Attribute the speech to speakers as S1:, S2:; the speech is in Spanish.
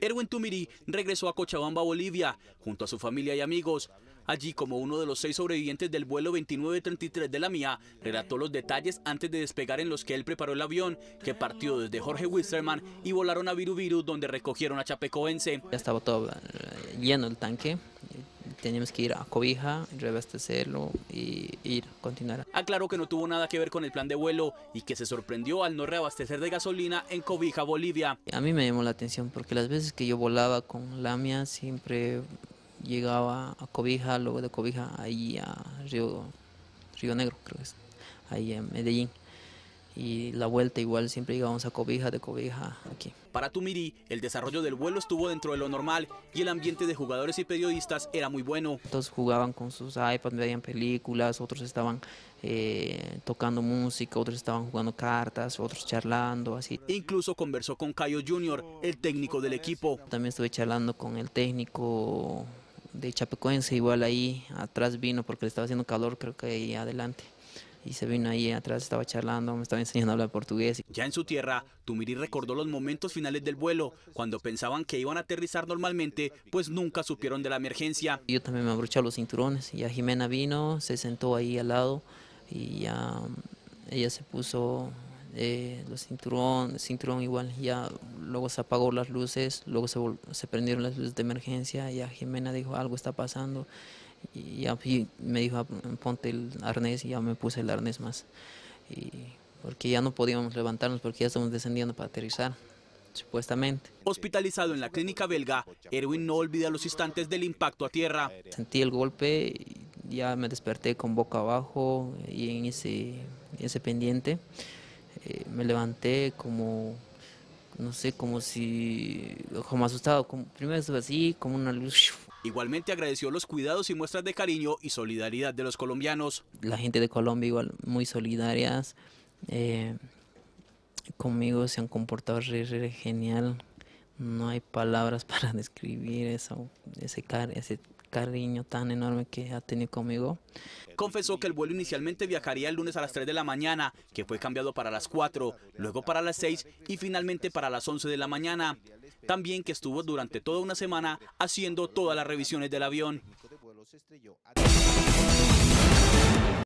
S1: Erwin Tumiri regresó a Cochabamba, Bolivia, junto a su familia y amigos. Allí, como uno de los seis sobrevivientes del vuelo 2933 de la MIA, relató los detalles antes de despegar en los que él preparó el avión, que partió desde Jorge Wisterman y volaron a Viru Viru, donde recogieron a Chapecoense.
S2: Ya estaba todo lleno el tanque, teníamos que ir a Cobija, reabastecerlo y ir, continuar.
S1: Aclaró que no tuvo nada que ver con el plan de vuelo y que se sorprendió al no reabastecer de gasolina en Cobija, Bolivia.
S2: A mí me llamó la atención porque las veces que yo volaba con Lamia siempre llegaba a Cobija, luego de Cobija ahí a Río, Río Negro, creo que es, ahí en Medellín y la vuelta igual siempre íbamos a cobija de cobija aquí.
S1: Para Tumirí, el desarrollo del vuelo estuvo dentro de lo normal y el ambiente de jugadores y periodistas era muy bueno.
S2: Todos jugaban con sus iPads, veían películas, otros estaban eh, tocando música, otros estaban jugando cartas, otros charlando, así.
S1: E incluso conversó con Cayo Junior, el técnico del equipo.
S2: También estuve charlando con el técnico de Chapecoense, igual ahí atrás vino porque le estaba haciendo calor creo que ahí adelante y se vino ahí atrás, estaba charlando, me estaba enseñando a hablar portugués.
S1: Ya en su tierra, Tumiri recordó los momentos finales del vuelo, cuando pensaban que iban a aterrizar normalmente, pues nunca supieron de la emergencia.
S2: Yo también me abroché los cinturones, y a Jimena vino, se sentó ahí al lado y ya mm, ella se puso eh, los cinturones, cinturón igual, ya luego se apagó las luces, luego se, prendieron las luces de emergencia, y a Jimena dijo algo está pasando. Y ya me dijo, ah, ponte el arnés y ya me puse el arnés más. Y porque ya no podíamos levantarnos porque ya estamos descendiendo para aterrizar supuestamente.
S1: Hospitalizado en la clínica belga, Erwin no olvida los instantes del impacto a tierra.
S2: Sentí el golpe, y ya me desperté con boca abajo y en ese, ese pendiente. Eh, me levanté como, no sé, como si, como asustado. Como, primero estuve así, como una luz
S1: Igualmente agradeció los cuidados y muestras de cariño y solidaridad de los colombianos.
S2: La gente de Colombia igual muy solidarias. Eh, conmigo se han comportado genial no hay palabras para describir ese, ese cariño tan enorme que ha tenido conmigo.
S1: Confesó que el vuelo inicialmente viajaría el lunes a las 3 de la mañana, que fue cambiado para las 4, luego para las 6 y finalmente para las 11 de la mañana. También que estuvo durante toda una semana haciendo todas las revisiones del avión.